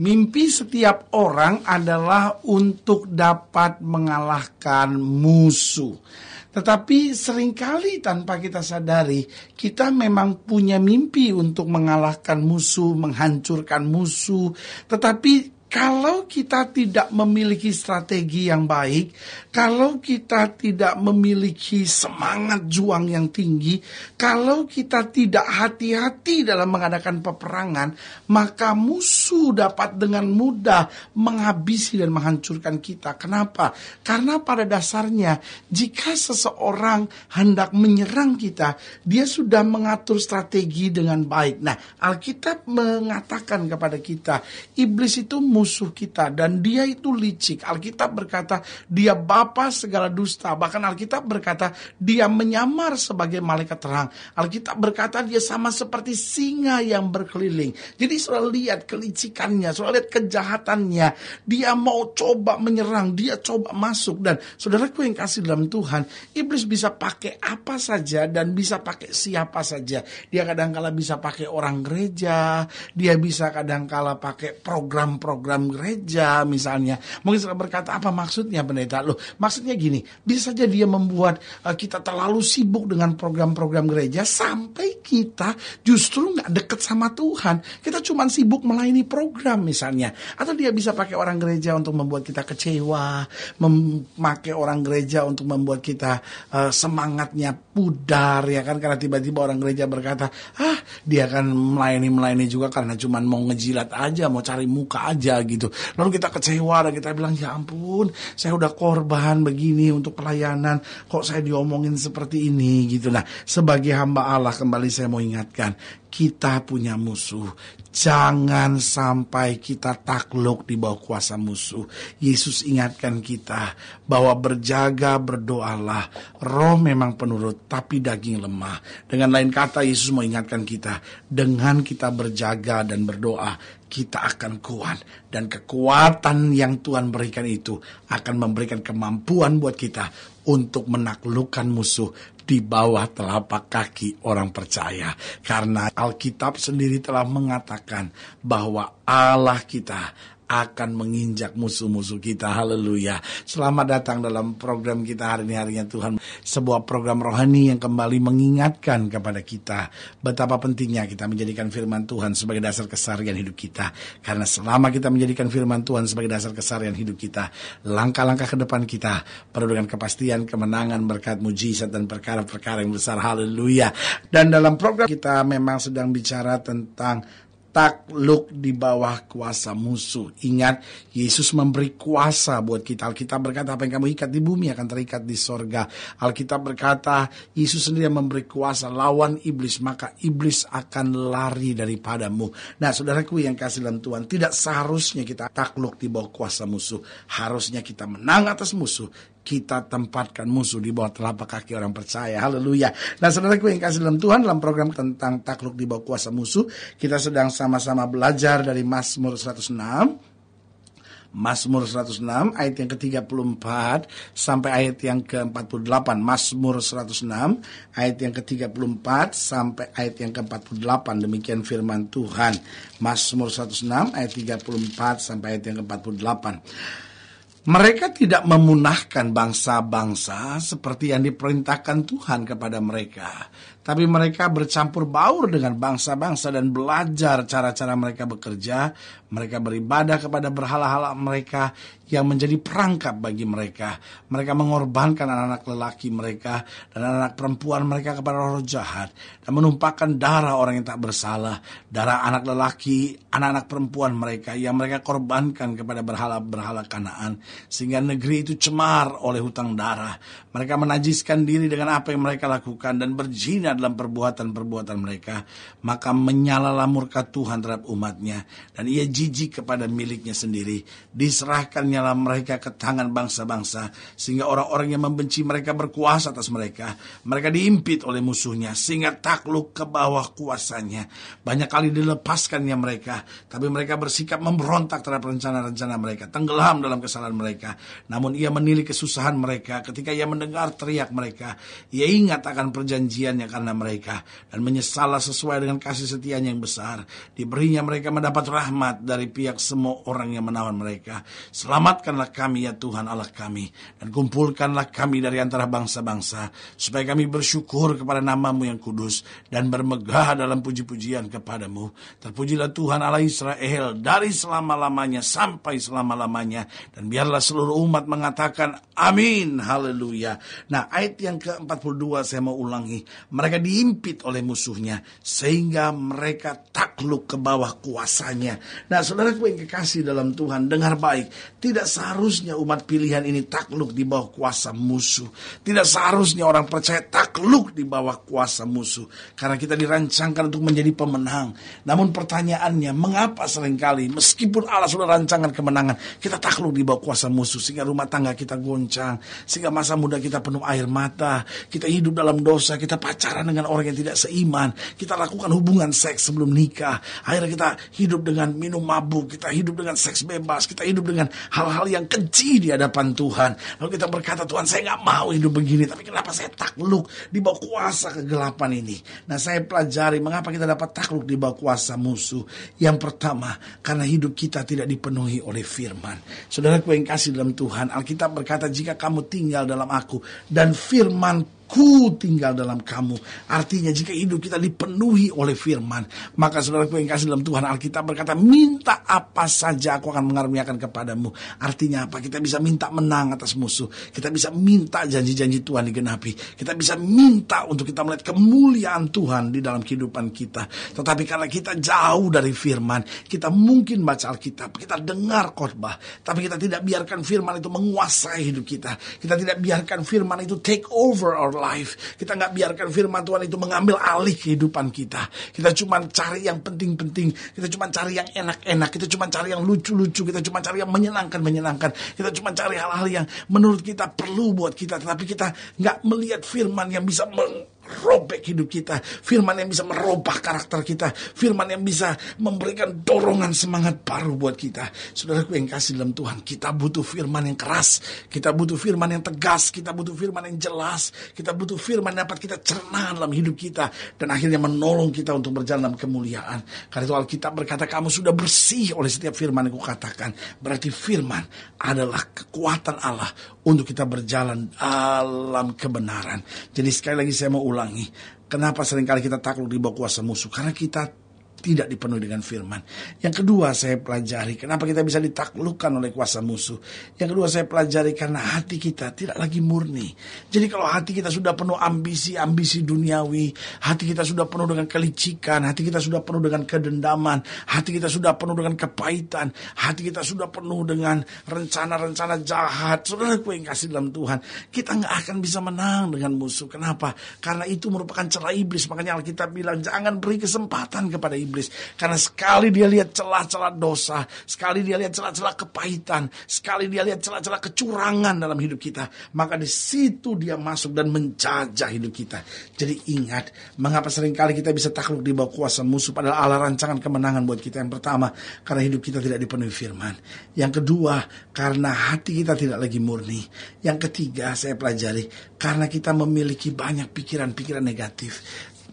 mimpi setiap orang adalah untuk dapat mengalahkan musuh. Tetapi seringkali tanpa kita sadari, kita memang punya mimpi untuk mengalahkan musuh, menghancurkan musuh, tetapi kalau kita tidak memiliki strategi yang baik, kalau kita tidak memiliki semangat juang yang tinggi, kalau kita tidak hati-hati dalam mengadakan peperangan, maka musuh dapat dengan mudah menghabisi dan menghancurkan kita. Kenapa? Karena pada dasarnya, jika seseorang hendak menyerang kita, dia sudah mengatur strategi dengan baik. Nah, Alkitab mengatakan kepada kita, iblis itu musuh kita dan dia itu licik. Alkitab berkata dia bapa segala dusta. Bahkan Alkitab berkata dia menyamar sebagai malaikat terang. Alkitab berkata dia sama seperti singa yang berkeliling. Jadi Israel lihat kelicikannya, saudara lihat kejahatannya. Dia mau coba menyerang, dia coba masuk dan saudaraku yang kasih dalam Tuhan, iblis bisa pakai apa saja dan bisa pakai siapa saja. Dia kadang kala bisa pakai orang gereja, dia bisa kadang kala pakai program-program program gereja misalnya. Mungkin saya berkata apa maksudnya pendeta? Loh, maksudnya gini, bisa saja dia membuat uh, kita terlalu sibuk dengan program-program gereja sampai kita justru nggak deket sama Tuhan. Kita cuma sibuk melayani program misalnya. Atau dia bisa pakai orang gereja untuk membuat kita kecewa, memakai orang gereja untuk membuat kita uh, semangatnya pudar ya kan karena tiba-tiba orang gereja berkata, "Ah, dia akan melayani-melayani juga karena cuma mau ngejilat aja, mau cari muka aja gitu. Lalu kita kecewa dan kita bilang, ya ampun, saya udah korban begini untuk pelayanan, kok saya diomongin seperti ini gitu. Nah, sebagai hamba Allah kembali saya mau ingatkan, kita punya musuh. Jangan sampai kita takluk di bawah kuasa musuh. Yesus ingatkan kita bahwa berjaga, berdoalah. Roh memang penurut, tapi daging lemah. Dengan lain kata, Yesus mau ingatkan kita, dengan kita berjaga dan berdoa, kita akan kuat dan kekuatan yang Tuhan berikan itu akan memberikan kemampuan buat kita untuk menaklukkan musuh di bawah telapak kaki orang percaya karena Alkitab sendiri telah mengatakan bahwa Allah kita akan menginjak musuh-musuh kita. Haleluya. Selamat datang dalam program kita hari ini harinya Tuhan. Sebuah program rohani yang kembali mengingatkan kepada kita betapa pentingnya kita menjadikan firman Tuhan sebagai dasar kesarian hidup kita. Karena selama kita menjadikan firman Tuhan sebagai dasar kesarian hidup kita, langkah-langkah ke depan kita penuh dengan kepastian, kemenangan, berkat mujizat dan perkara-perkara yang besar. Haleluya. Dan dalam program kita memang sedang bicara tentang takluk di bawah kuasa musuh. Ingat, Yesus memberi kuasa buat kita. Alkitab berkata, apa yang kamu ikat di bumi akan terikat di sorga. Alkitab berkata, Yesus sendiri yang memberi kuasa lawan iblis, maka iblis akan lari daripadamu. Nah, saudaraku yang kasih dalam Tuhan, tidak seharusnya kita takluk di bawah kuasa musuh. Harusnya kita menang atas musuh kita tempatkan musuh di bawah telapak kaki orang percaya. Haleluya. Nah, saudara ku yang kasih dalam Tuhan, dalam program tentang takluk di bawah kuasa musuh, kita sedang sama-sama belajar dari Mazmur 106. Mazmur 106 ayat yang ke-34 sampai ayat yang ke-48. Mazmur 106 ayat yang ke-34 sampai ayat yang ke-48. Demikian firman Tuhan. Mazmur 106 ayat 34 sampai ayat yang ke-48. Mereka tidak memunahkan bangsa-bangsa seperti yang diperintahkan Tuhan kepada mereka, tapi mereka bercampur baur dengan bangsa-bangsa dan belajar cara-cara mereka bekerja, mereka beribadah kepada berhala-hala mereka yang menjadi perangkap bagi mereka. Mereka mengorbankan anak-anak lelaki mereka dan anak anak perempuan mereka kepada roh jahat dan menumpahkan darah orang yang tak bersalah, darah anak lelaki, anak-anak perempuan mereka yang mereka korbankan kepada berhala-berhala Kanaan sehingga negeri itu cemar oleh hutang darah. Mereka menajiskan diri dengan apa yang mereka lakukan dan berjina hina dalam perbuatan-perbuatan mereka, maka menyalalah murka Tuhan terhadap umatnya, dan ia jijik kepada miliknya sendiri. Diserahkan nyala mereka ke tangan bangsa-bangsa, sehingga orang-orang yang membenci mereka berkuasa atas mereka. Mereka diimpit oleh musuhnya, sehingga takluk ke bawah kuasanya. Banyak kali dilepaskannya mereka, tapi mereka bersikap memberontak terhadap rencana-rencana mereka, tenggelam dalam kesalahan mereka. Namun ia menilik kesusahan mereka ketika ia mendengar teriak mereka. Ia ingat akan perjanjiannya karena mereka dan menyesallah sesuai dengan kasih setianya yang besar. Diberinya mereka mendapat rahmat dari pihak semua orang yang menawan mereka. Selamatkanlah kami ya Tuhan Allah kami dan kumpulkanlah kami dari antara bangsa-bangsa supaya kami bersyukur kepada namamu yang kudus dan bermegah dalam puji-pujian kepadamu. Terpujilah Tuhan Allah Israel dari selama-lamanya sampai selama-lamanya dan biarlah seluruh umat mengatakan amin haleluya. Nah, ayat yang ke-42 saya mau ulangi. Mereka mereka diimpit oleh musuhnya sehingga mereka takluk ke bawah kuasanya. Nah, saudaraku yang kekasih dalam Tuhan, dengar baik. Tidak seharusnya umat pilihan ini takluk di bawah kuasa musuh. Tidak seharusnya orang percaya takluk di bawah kuasa musuh karena kita dirancangkan untuk menjadi pemenang. Namun pertanyaannya, mengapa seringkali meskipun Allah sudah rancangan kemenangan, kita takluk di bawah kuasa musuh sehingga rumah tangga kita goncang, sehingga masa muda kita penuh air mata, kita hidup dalam dosa, kita pacaran pacaran dengan orang yang tidak seiman, kita lakukan hubungan seks sebelum nikah, akhirnya kita hidup dengan minum mabuk, kita hidup dengan seks bebas, kita hidup dengan hal-hal yang keji di hadapan Tuhan. Lalu kita berkata, Tuhan saya nggak mau hidup begini, tapi kenapa saya takluk di bawah kuasa kegelapan ini? Nah saya pelajari mengapa kita dapat takluk di bawah kuasa musuh. Yang pertama, karena hidup kita tidak dipenuhi oleh firman. Saudara ku yang kasih dalam Tuhan, Alkitab berkata, jika kamu tinggal dalam aku dan firman Ku tinggal dalam kamu. Artinya jika hidup kita dipenuhi oleh firman, maka saudaraku yang kasih dalam Tuhan Alkitab berkata, minta apa saja aku akan mengaruniakan kepadamu. Artinya apa? Kita bisa minta menang atas musuh. Kita bisa minta janji-janji Tuhan digenapi. Kita bisa minta untuk kita melihat kemuliaan Tuhan di dalam kehidupan kita. Tetapi karena kita jauh dari firman, kita mungkin baca Alkitab, kita dengar khotbah, tapi kita tidak biarkan firman itu menguasai hidup kita. Kita tidak biarkan firman itu take over our life. Kita nggak biarkan firman Tuhan itu mengambil alih kehidupan kita. Kita cuma cari yang penting-penting. Kita cuma cari yang enak-enak. Kita cuma cari yang lucu-lucu. Kita cuma cari yang menyenangkan-menyenangkan. Kita cuma cari hal-hal yang menurut kita perlu buat kita. Tetapi kita nggak melihat firman yang bisa meng robek hidup kita. Firman yang bisa merubah karakter kita. Firman yang bisa memberikan dorongan semangat baru buat kita. Saudaraku yang kasih dalam Tuhan, kita butuh firman yang keras. Kita butuh firman yang tegas. Kita butuh firman yang jelas. Kita butuh firman yang dapat kita cerna dalam hidup kita. Dan akhirnya menolong kita untuk berjalan dalam kemuliaan. Karena itu Alkitab berkata, kamu sudah bersih oleh setiap firman yang kukatakan. Berarti firman adalah kekuatan Allah untuk kita berjalan dalam kebenaran. Jadi sekali lagi saya mau ulangi, kenapa seringkali kita takluk di bawah kuasa musuh? Karena kita tidak dipenuhi dengan firman. Yang kedua saya pelajari kenapa kita bisa ditaklukkan oleh kuasa musuh. Yang kedua saya pelajari karena hati kita tidak lagi murni. Jadi kalau hati kita sudah penuh ambisi-ambisi duniawi, hati kita sudah penuh dengan kelicikan, hati kita sudah penuh dengan kedendaman, hati kita sudah penuh dengan kepahitan, hati kita sudah penuh dengan rencana-rencana jahat. Saudara ku yang kasih dalam Tuhan, kita nggak akan bisa menang dengan musuh. Kenapa? Karena itu merupakan celah iblis. Makanya Alkitab bilang jangan beri kesempatan kepada iblis iblis. Karena sekali dia lihat celah-celah dosa, sekali dia lihat celah-celah kepahitan, sekali dia lihat celah-celah kecurangan dalam hidup kita, maka di situ dia masuk dan menjajah hidup kita. Jadi ingat, mengapa seringkali kita bisa takluk di bawah kuasa musuh padahal Allah rancangan kemenangan buat kita yang pertama karena hidup kita tidak dipenuhi firman. Yang kedua, karena hati kita tidak lagi murni. Yang ketiga, saya pelajari karena kita memiliki banyak pikiran-pikiran negatif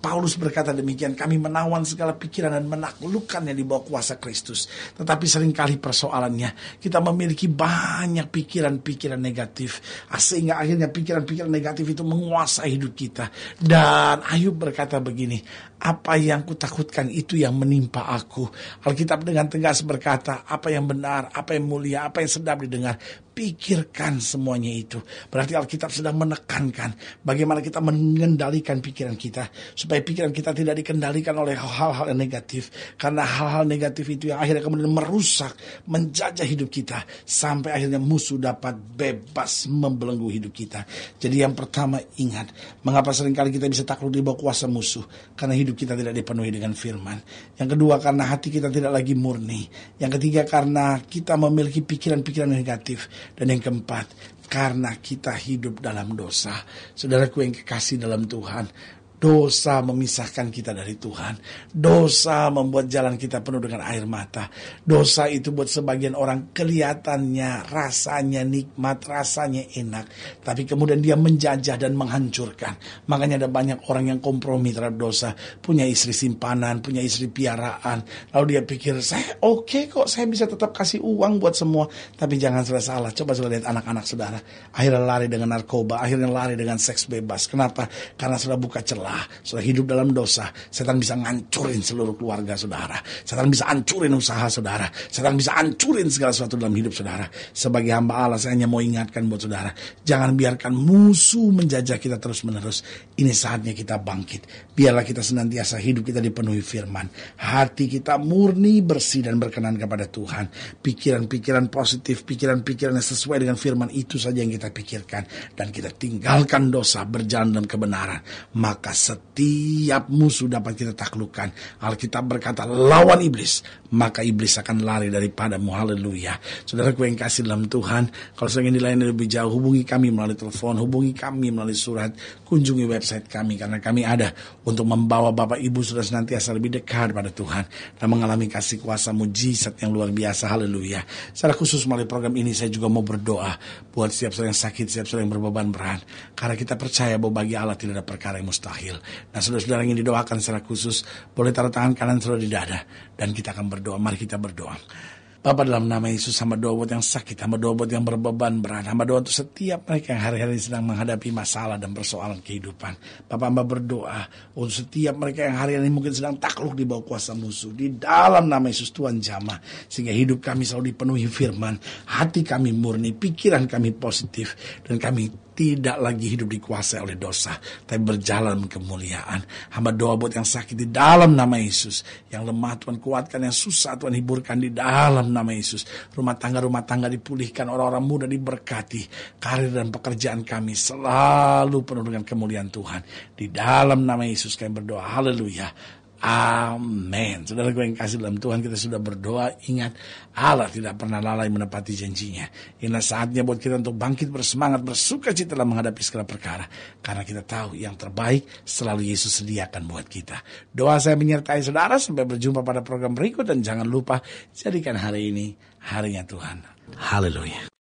Paulus berkata demikian, kami menawan segala pikiran dan menaklukkan yang dibawa kuasa Kristus. Tetapi seringkali persoalannya, kita memiliki banyak pikiran-pikiran negatif. Ah, sehingga akhirnya pikiran-pikiran negatif itu menguasai hidup kita. Dan Ayub berkata begini, apa yang kutakutkan itu yang menimpa aku. Alkitab dengan tegas berkata, apa yang benar, apa yang mulia, apa yang sedap didengar, pikirkan semuanya itu. Berarti Alkitab sedang menekankan bagaimana kita mengendalikan pikiran kita supaya pikiran kita tidak dikendalikan oleh hal-hal yang negatif karena hal-hal negatif itu yang akhirnya kemudian merusak, menjajah hidup kita sampai akhirnya musuh dapat bebas membelenggu hidup kita. Jadi yang pertama ingat, mengapa seringkali kita bisa takluk di bawah kuasa musuh? Karena hidup hidup kita tidak dipenuhi dengan firman. Yang kedua karena hati kita tidak lagi murni. Yang ketiga karena kita memiliki pikiran-pikiran negatif. Dan yang keempat karena kita hidup dalam dosa. Saudaraku yang kekasih dalam Tuhan, Dosa memisahkan kita dari Tuhan. Dosa membuat jalan kita penuh dengan air mata. Dosa itu buat sebagian orang kelihatannya, rasanya nikmat, rasanya enak. Tapi kemudian dia menjajah dan menghancurkan. Makanya ada banyak orang yang kompromi terhadap dosa. Punya istri simpanan, punya istri piaraan. Lalu dia pikir, saya oke okay kok, saya bisa tetap kasih uang buat semua. Tapi jangan salah salah. Coba sudah lihat anak-anak saudara. Akhirnya lari dengan narkoba, akhirnya lari dengan seks bebas. Kenapa? Karena sudah buka celah salah, sudah hidup dalam dosa, setan bisa ngancurin seluruh keluarga saudara. Setan bisa ancurin usaha saudara. Setan bisa ancurin segala sesuatu dalam hidup saudara. Sebagai hamba Allah, saya hanya mau ingatkan buat saudara, jangan biarkan musuh menjajah kita terus-menerus. Ini saatnya kita bangkit. Biarlah kita senantiasa hidup kita dipenuhi firman. Hati kita murni, bersih, dan berkenan kepada Tuhan. Pikiran-pikiran positif, pikiran-pikiran yang sesuai dengan firman itu saja yang kita pikirkan. Dan kita tinggalkan dosa, berjalan dalam kebenaran. Maka setiap musuh dapat kita taklukkan. Alkitab berkata, lawan iblis, maka iblis akan lari daripadamu. Haleluya. ku yang kasih dalam Tuhan, kalau ingin dilayani lebih jauh, hubungi kami melalui telepon, hubungi kami melalui surat, kunjungi website kami, karena kami ada untuk membawa Bapak Ibu sudah senantiasa lebih dekat pada Tuhan, dan mengalami kasih kuasa mujizat yang luar biasa. Haleluya. Secara khusus melalui program ini, saya juga mau berdoa buat setiap saudara yang sakit, setiap saudara yang berbeban berat, karena kita percaya bahwa bagi Allah tidak ada perkara yang mustahil. Injil. Nah saudara-saudara yang didoakan secara khusus boleh taruh tangan kanan saudara di dada dan kita akan berdoa. Mari kita berdoa. Bapak dalam nama Yesus sama doa buat yang sakit, sama doa buat yang berbeban berat, sama doa untuk setiap mereka yang hari-hari sedang menghadapi masalah dan persoalan kehidupan. Bapak hamba berdoa untuk setiap mereka yang hari-hari mungkin sedang takluk di bawah kuasa musuh. Di dalam nama Yesus Tuhan jamah. Sehingga hidup kami selalu dipenuhi firman, hati kami murni, pikiran kami positif, dan kami tidak lagi hidup dikuasai oleh dosa, tapi berjalan kemuliaan. Hamba doa buat yang sakit di dalam nama Yesus, yang lemah Tuhan kuatkan, yang susah Tuhan hiburkan di dalam nama Yesus. Rumah tangga-rumah tangga dipulihkan, orang-orang muda diberkati. Karir dan pekerjaan kami selalu penuh dengan kemuliaan Tuhan. Di dalam nama Yesus kami berdoa. Haleluya. Amin. Saudara gue yang kasih dalam Tuhan, kita sudah berdoa. Ingat, Allah tidak pernah lalai menepati janjinya. Inilah saatnya buat kita untuk bangkit bersemangat, bersuka cita dalam menghadapi segala perkara. Karena kita tahu yang terbaik selalu Yesus sediakan buat kita. Doa saya menyertai saudara sampai berjumpa pada program berikut. Dan jangan lupa, jadikan hari ini harinya Tuhan. Haleluya.